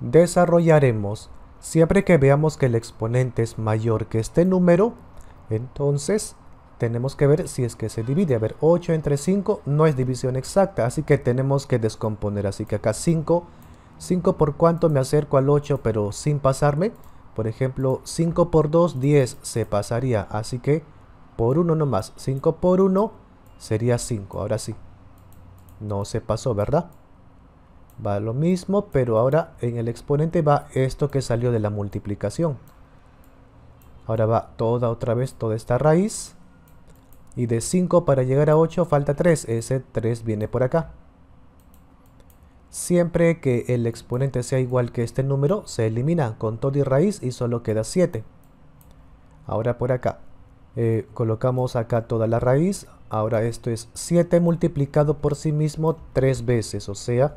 desarrollaremos. Siempre que veamos que el exponente es mayor que este número, entonces tenemos que ver si es que se divide. A ver, 8 entre 5 no es división exacta, así que tenemos que descomponer. Así que acá 5, 5 por cuánto me acerco al 8, pero sin pasarme. Por ejemplo, 5 por 2, 10 se pasaría, así que por 1 nomás. 5 por 1 sería 5, ahora sí. No se pasó, ¿verdad? va lo mismo, pero ahora en el exponente va esto que salió de la multiplicación. Ahora va toda otra vez toda esta raíz. Y de 5 para llegar a 8 falta 3. Ese 3 viene por acá. Siempre que el exponente sea igual que este número, se elimina con todo y raíz y solo queda 7. Ahora por acá. Eh, colocamos acá toda la raíz. Ahora esto es 7 multiplicado por sí mismo 3 veces, o sea